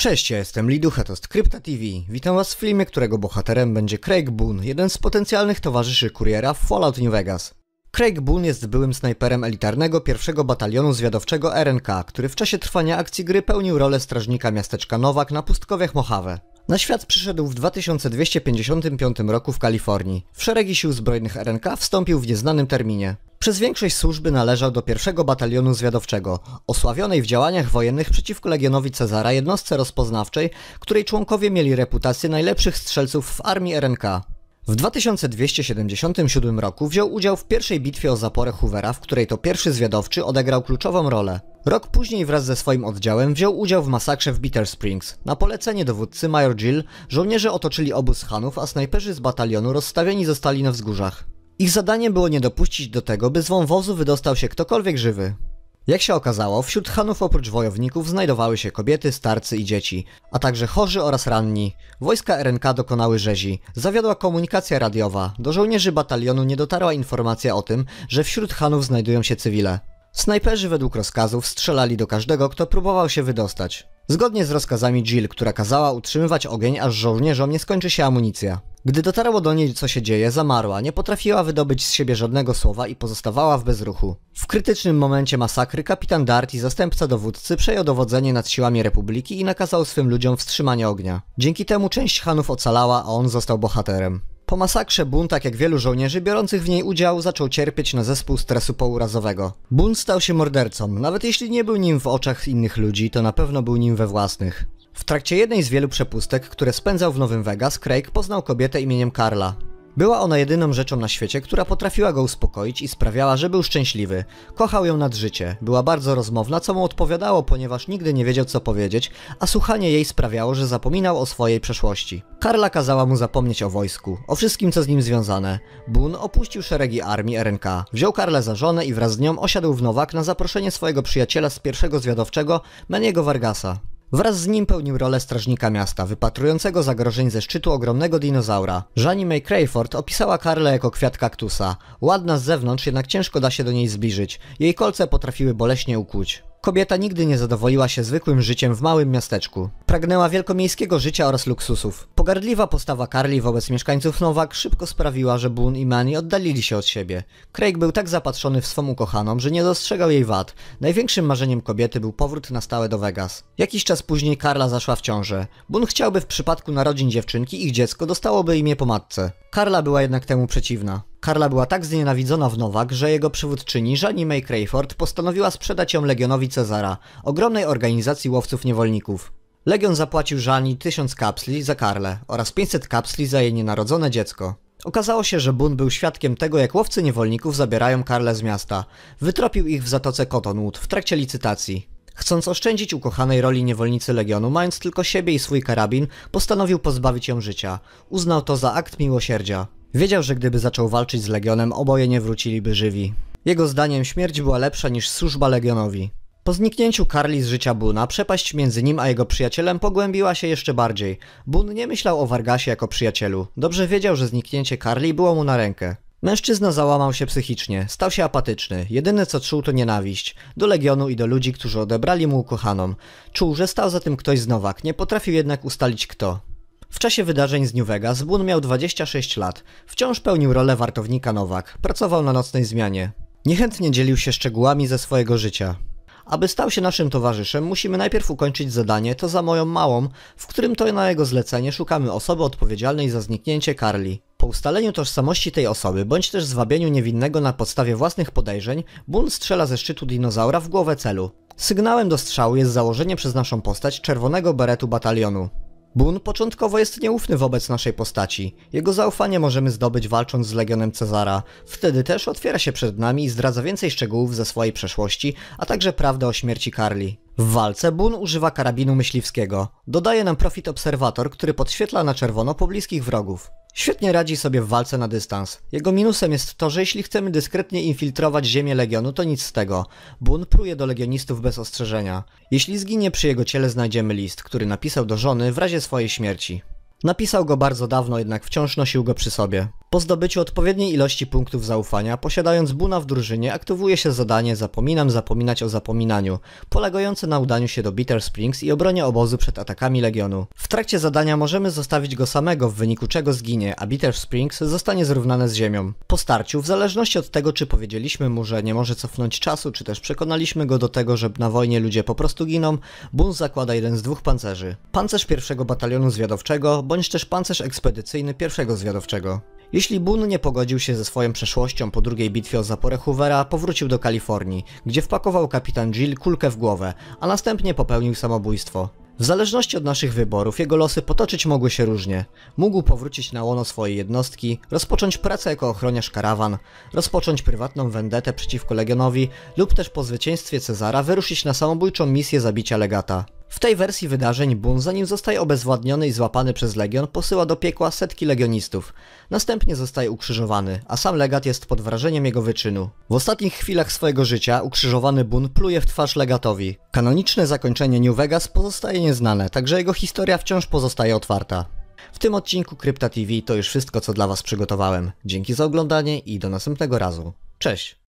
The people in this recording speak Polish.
Cześć, ja jestem Liducha, to jest Krypta TV. Witam was w filmie, którego bohaterem będzie Craig Boone, jeden z potencjalnych towarzyszy kuriera w Fallout New Vegas. Craig Boone jest byłym snajperem elitarnego pierwszego batalionu zwiadowczego RNK, który w czasie trwania akcji gry pełnił rolę strażnika miasteczka Nowak na pustkowiach Mojave. Na świat przyszedł w 2255 roku w Kalifornii. W szeregi sił zbrojnych RNK wstąpił w nieznanym terminie. Przez większość służby należał do pierwszego batalionu zwiadowczego, osławionej w działaniach wojennych przeciwko Legionowi Cezara jednostce rozpoznawczej, której członkowie mieli reputację najlepszych strzelców w armii RNK. W 2277 roku wziął udział w pierwszej bitwie o zaporę Hoovera, w której to pierwszy zwiadowczy odegrał kluczową rolę. Rok później wraz ze swoim oddziałem wziął udział w masakrze w Bitter Springs. Na polecenie dowódcy Major Jill żołnierze otoczyli obóz Hanów, a snajperzy z batalionu rozstawieni zostali na wzgórzach. Ich zadaniem było nie dopuścić do tego, by z wąwozu wydostał się ktokolwiek żywy. Jak się okazało, wśród Hanów oprócz wojowników znajdowały się kobiety, starcy i dzieci, a także chorzy oraz ranni. Wojska RNK dokonały rzezi. Zawiodła komunikacja radiowa. Do żołnierzy batalionu nie dotarła informacja o tym, że wśród Hanów znajdują się cywile. Snajperzy według rozkazów strzelali do każdego, kto próbował się wydostać. Zgodnie z rozkazami Jill, która kazała utrzymywać ogień, aż żołnierzom nie skończy się amunicja. Gdy dotarło do niej, co się dzieje, zamarła, nie potrafiła wydobyć z siebie żadnego słowa i pozostawała w bezruchu. W krytycznym momencie masakry kapitan Dart i zastępca dowódcy przejął dowodzenie nad siłami Republiki i nakazał swym ludziom wstrzymanie ognia. Dzięki temu część Hanów ocalała, a on został bohaterem. Po masakrze Bun, tak jak wielu żołnierzy biorących w niej udział, zaczął cierpieć na zespół stresu pourazowego. Bun stał się mordercą, nawet jeśli nie był nim w oczach innych ludzi, to na pewno był nim we własnych. W trakcie jednej z wielu przepustek, które spędzał w Nowym Vegas, Craig poznał kobietę imieniem Karla. Była ona jedyną rzeczą na świecie, która potrafiła go uspokoić i sprawiała, że był szczęśliwy. Kochał ją nad życie, była bardzo rozmowna, co mu odpowiadało, ponieważ nigdy nie wiedział co powiedzieć, a słuchanie jej sprawiało, że zapominał o swojej przeszłości. Karla kazała mu zapomnieć o wojsku, o wszystkim co z nim związane. Bun opuścił szeregi armii RNK, wziął Karlę za żonę i wraz z nią osiadł w Nowak na zaproszenie swojego przyjaciela z pierwszego zwiadowczego, Meniego Vargasa. Wraz z nim pełnił rolę strażnika miasta, wypatrującego zagrożeń ze szczytu ogromnego dinozaura. Żani May Crayford opisała Karle jako kwiat kaktusa. Ładna z zewnątrz, jednak ciężko da się do niej zbliżyć. Jej kolce potrafiły boleśnie ukłuć. Kobieta nigdy nie zadowoliła się zwykłym życiem w małym miasteczku. Pragnęła wielkomiejskiego życia oraz luksusów. Pogardliwa postawa Carly wobec mieszkańców Nowak szybko sprawiła, że Boone i Manny oddalili się od siebie. Craig był tak zapatrzony w swą ukochaną, że nie dostrzegał jej wad. Największym marzeniem kobiety był powrót na stałe do Vegas. Jakiś czas później Carla zaszła w ciążę. Boone chciałby w przypadku narodzin dziewczynki ich dziecko dostałoby imię po matce. Carla była jednak temu przeciwna. Karla była tak znienawidzona w Nowak, że jego przywódczyni Żani May Crayford postanowiła sprzedać ją Legionowi Cezara, ogromnej organizacji łowców niewolników. Legion zapłacił Żani 1000 kapsli za Karlę oraz 500 kapsli za jej nienarodzone dziecko. Okazało się, że Bun był świadkiem tego, jak łowcy niewolników zabierają Karle z miasta. Wytropił ich w zatoce Cottonwood w trakcie licytacji. Chcąc oszczędzić ukochanej roli niewolnicy Legionu, mając tylko siebie i swój karabin, postanowił pozbawić ją życia. Uznał to za akt miłosierdzia. Wiedział, że gdyby zaczął walczyć z Legionem, oboje nie wróciliby żywi. Jego zdaniem śmierć była lepsza niż służba Legionowi. Po zniknięciu Carly z życia Buna, przepaść między nim a jego przyjacielem pogłębiła się jeszcze bardziej. Bun nie myślał o Vargasie jako przyjacielu. Dobrze wiedział, że zniknięcie Carly było mu na rękę. Mężczyzna załamał się psychicznie, stał się apatyczny. Jedyne co czuł to nienawiść. Do Legionu i do ludzi, którzy odebrali mu ukochaną. Czuł, że stał za tym ktoś z Nowak, nie potrafił jednak ustalić kto. W czasie wydarzeń z New Vegas miał 26 lat. Wciąż pełnił rolę wartownika Nowak. Pracował na nocnej zmianie. Niechętnie dzielił się szczegółami ze swojego życia. Aby stał się naszym towarzyszem, musimy najpierw ukończyć zadanie To za moją małą, w którym to na jego zlecenie szukamy osoby odpowiedzialnej za zniknięcie Carly. Po ustaleniu tożsamości tej osoby, bądź też zwabieniu niewinnego na podstawie własnych podejrzeń, Bun strzela ze szczytu dinozaura w głowę celu. Sygnałem do strzału jest założenie przez naszą postać czerwonego beretu batalionu. Bun początkowo jest nieufny wobec naszej postaci. Jego zaufanie możemy zdobyć walcząc z Legionem Cezara. Wtedy też otwiera się przed nami i zdradza więcej szczegółów ze swojej przeszłości, a także prawdę o śmierci Carly. W walce Bun używa karabinu myśliwskiego. Dodaje nam profit obserwator, który podświetla na czerwono pobliskich wrogów. Świetnie radzi sobie w walce na dystans. Jego minusem jest to, że jeśli chcemy dyskretnie infiltrować ziemię Legionu, to nic z tego. Bun pruje do Legionistów bez ostrzeżenia. Jeśli zginie przy jego ciele znajdziemy list, który napisał do żony w razie swojej śmierci. Napisał go bardzo dawno, jednak wciąż nosił go przy sobie. Po zdobyciu odpowiedniej ilości punktów zaufania, posiadając Buna w drużynie, aktywuje się zadanie Zapominam zapominać o zapominaniu, polegające na udaniu się do Bitter Springs i obronie obozu przed atakami Legionu. W trakcie zadania możemy zostawić go samego, w wyniku czego zginie, a Bitter Springs zostanie zrównane z ziemią. Po starciu, w zależności od tego czy powiedzieliśmy mu, że nie może cofnąć czasu, czy też przekonaliśmy go do tego, że na wojnie ludzie po prostu giną, Bun zakłada jeden z dwóch pancerzy. Pancerz pierwszego batalionu zwiadowczego, bądź też pancerz ekspedycyjny pierwszego zwiadowczego. Jeśli Boone nie pogodził się ze swoją przeszłością po drugiej bitwie o zaporę Hoovera, powrócił do Kalifornii, gdzie wpakował kapitan Jill kulkę w głowę, a następnie popełnił samobójstwo. W zależności od naszych wyborów jego losy potoczyć mogły się różnie. Mógł powrócić na łono swojej jednostki, rozpocząć pracę jako ochroniarz karawan, rozpocząć prywatną vendetę przeciwko Legionowi lub też po zwycięstwie Cezara wyruszyć na samobójczą misję zabicia Legata. W tej wersji wydarzeń Bun, zanim zostaje obezwładniony i złapany przez Legion, posyła do piekła setki legionistów. Następnie zostaje ukrzyżowany, a sam legat jest pod wrażeniem jego wyczynu. W ostatnich chwilach swojego życia ukrzyżowany Bun pluje w twarz legatowi. Kanoniczne zakończenie New Vegas pozostaje nieznane, także jego historia wciąż pozostaje otwarta. W tym odcinku Krypta TV to już wszystko co dla Was przygotowałem. Dzięki za oglądanie i do następnego razu. Cześć!